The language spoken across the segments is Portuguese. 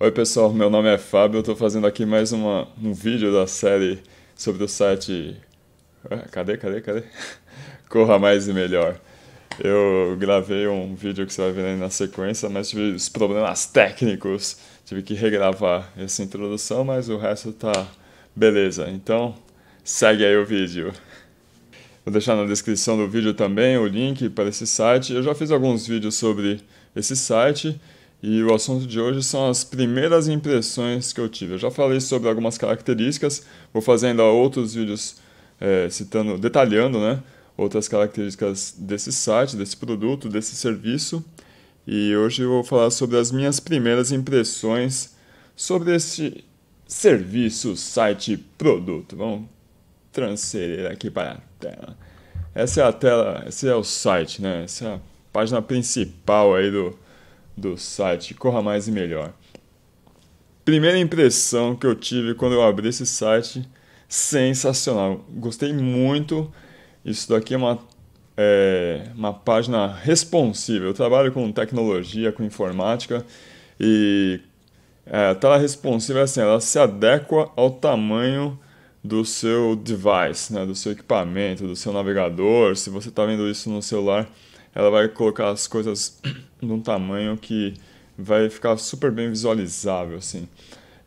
Oi pessoal, meu nome é Fábio, eu estou fazendo aqui mais uma, um vídeo da série sobre o site... Ah, cadê, cadê, cadê? Corra Mais e Melhor. Eu gravei um vídeo que você vai ver aí na sequência, mas tive os problemas técnicos, tive que regravar essa introdução, mas o resto tá beleza. Então, segue aí o vídeo. Vou deixar na descrição do vídeo também o link para esse site. Eu já fiz alguns vídeos sobre esse site e o assunto de hoje são as primeiras impressões que eu tive. Eu já falei sobre algumas características, vou fazendo outros vídeos é, citando, detalhando, né, outras características desse site, desse produto, desse serviço. E hoje eu vou falar sobre as minhas primeiras impressões sobre este serviço, site, produto. Vamos transferir aqui para a tela. Essa é a tela, esse é o site, né? Essa é a página principal aí do do site Corra Mais e Melhor. Primeira impressão que eu tive quando eu abri esse site, sensacional. Gostei muito. Isso daqui é uma, é, uma página responsiva. Eu trabalho com tecnologia, com informática e é, a tela responsiva é assim, ela se adequa ao tamanho do seu device, né, do seu equipamento, do seu navegador. Se você está vendo isso no celular, ela vai colocar as coisas num tamanho que vai ficar super bem visualizável, assim.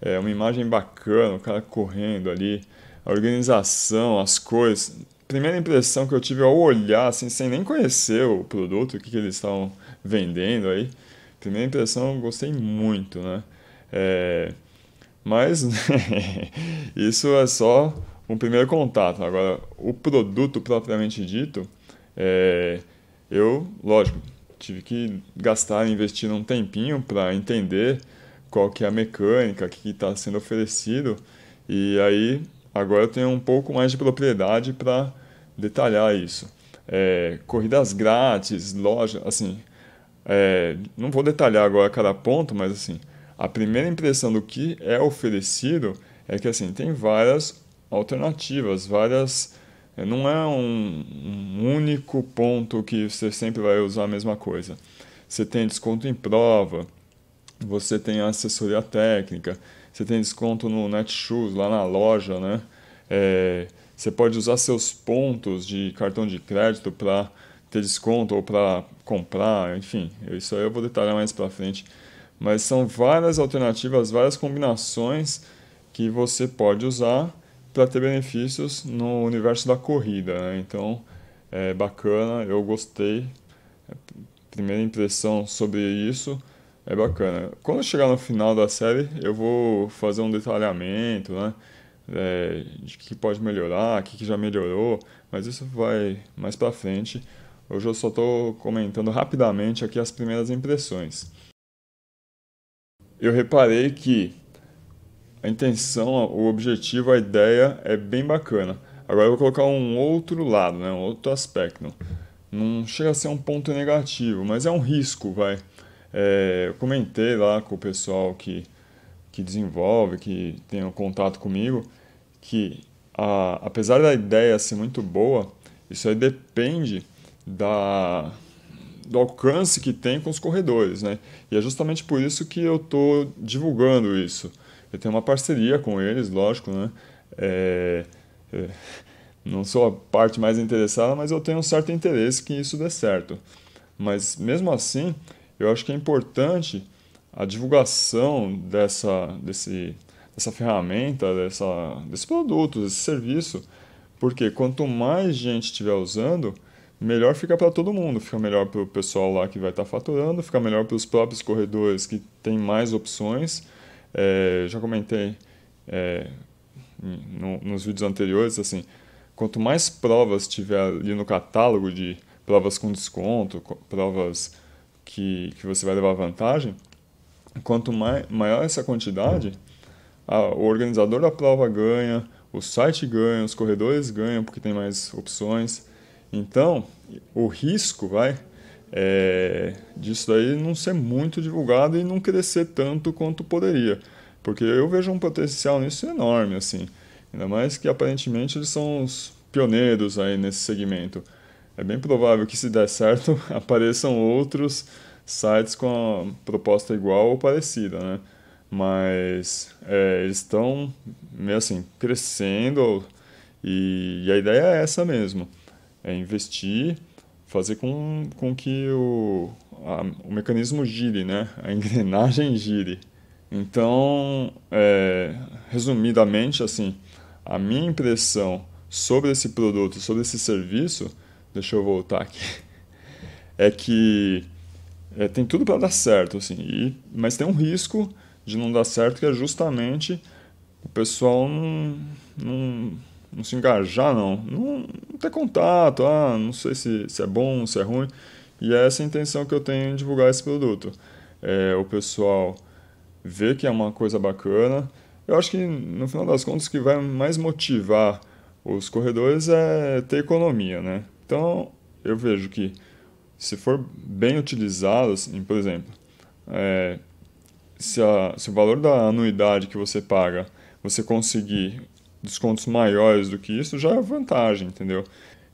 É uma imagem bacana, o cara correndo ali, a organização, as coisas Primeira impressão que eu tive ao olhar, assim, sem nem conhecer o produto, o que, que eles estavam vendendo aí. Primeira impressão, eu gostei muito, né? É... Mas isso é só um primeiro contato. Agora, o produto propriamente dito, é, eu, lógico, tive que gastar, investir um tempinho para entender qual que é a mecânica que está sendo oferecido e aí agora eu tenho um pouco mais de propriedade para detalhar isso. É, corridas grátis, loja, assim, é, não vou detalhar agora cada ponto, mas assim, a primeira impressão do que é oferecido é que assim tem várias alternativas, várias não é um, um único ponto que você sempre vai usar a mesma coisa. Você tem desconto em prova, você tem assessoria técnica, você tem desconto no Netshoes, lá na loja, né? É, você pode usar seus pontos de cartão de crédito para ter desconto ou para comprar, enfim, isso aí eu vou detalhar mais para frente. Mas são várias alternativas, várias combinações que você pode usar para ter benefícios no universo da corrida. Né? Então, é bacana, eu gostei. Primeira impressão sobre isso é bacana. Quando chegar no final da série, eu vou fazer um detalhamento, né? É, de que pode melhorar, o que, que já melhorou, mas isso vai mais para frente. Hoje eu só estou comentando rapidamente aqui as primeiras impressões. Eu reparei que a intenção, o objetivo, a ideia é bem bacana. Agora eu vou colocar um outro lado, né? um outro aspecto. Não chega a ser um ponto negativo, mas é um risco, vai. É, eu comentei lá com o pessoal que, que desenvolve, que tem um contato comigo, que a, apesar da ideia ser muito boa, isso aí depende da, do alcance que tem com os corredores, né? E é justamente por isso que eu estou divulgando isso eu tenho uma parceria com eles, lógico, né? É, é, não sou a parte mais interessada, mas eu tenho um certo interesse que isso dê certo. Mas mesmo assim, eu acho que é importante a divulgação dessa, desse, dessa ferramenta, dessa, desse produto, desse serviço, porque quanto mais gente estiver usando, melhor fica para todo mundo. Fica melhor para o pessoal lá que vai estar tá faturando, fica melhor para os próprios corredores que têm mais opções é, já comentei é, no, nos vídeos anteriores, assim, quanto mais provas tiver ali no catálogo de provas com desconto, provas que, que você vai levar vantagem, quanto mai, maior essa quantidade, a, o organizador da prova ganha, o site ganha, os corredores ganham porque tem mais opções. Então, o risco vai é, disso daí não ser muito divulgado e não crescer tanto quanto poderia. Porque eu vejo um potencial nisso enorme, assim. Ainda mais que aparentemente eles são os pioneiros aí nesse segmento. É bem provável que se der certo apareçam outros sites com a proposta igual ou parecida, né? Mas é, eles estão meio assim crescendo e, e a ideia é essa mesmo: é investir fazer com, com que o, a, o mecanismo gire, né? a engrenagem gire. Então, é, resumidamente, assim, a minha impressão sobre esse produto, sobre esse serviço, deixa eu voltar aqui, é que é, tem tudo para dar certo, assim, e, mas tem um risco de não dar certo que é justamente o pessoal não, não não se engajar, não. Não, não ter contato, ah, não sei se, se é bom, se é ruim. E é essa a intenção que eu tenho em divulgar esse produto. É, o pessoal vê que é uma coisa bacana. Eu acho que, no final das contas, o que vai mais motivar os corredores é ter economia, né? Então, eu vejo que se for bem utilizado, assim, por exemplo, é, se, a, se, o valor da anuidade que você paga, você conseguir descontos maiores do que isso, já é vantagem, entendeu?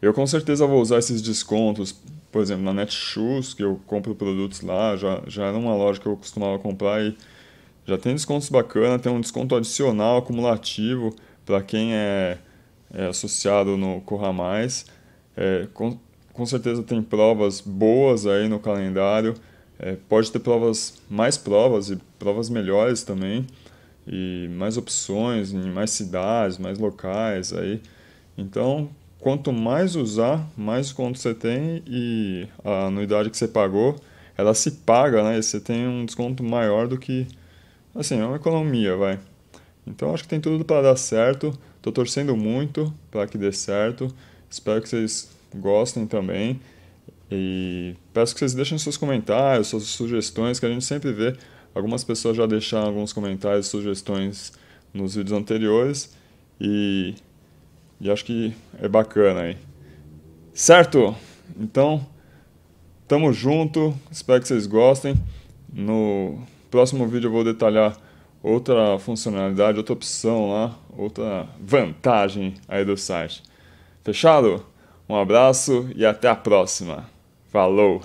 Eu com certeza vou usar esses descontos, por exemplo, na Netshoes, que eu compro produtos lá, já, já era uma loja que eu costumava comprar e já tem descontos bacanas, tem um desconto adicional acumulativo para quem é, é, associado no Corra Mais. É, com, com certeza tem provas boas aí no calendário. É, pode ter provas, mais provas e provas melhores também e mais opções em mais cidades, mais locais aí. Então, quanto mais usar, mais desconto você tem e a anuidade que você pagou, ela se paga, né? E você tem um desconto maior do que assim, é uma economia, vai. Então, acho que tem tudo para dar certo. Tô torcendo muito para que dê certo. Espero que vocês gostem também. E peço que vocês deixem seus comentários, suas sugestões, que a gente sempre vê Algumas pessoas já deixaram alguns comentários, sugestões nos vídeos anteriores e, e acho que é bacana aí. Certo? Então, tamo junto, espero que vocês gostem. No próximo vídeo eu vou detalhar outra funcionalidade, outra opção lá, outra vantagem aí do site. Fechado? Um abraço e até a próxima. Falou!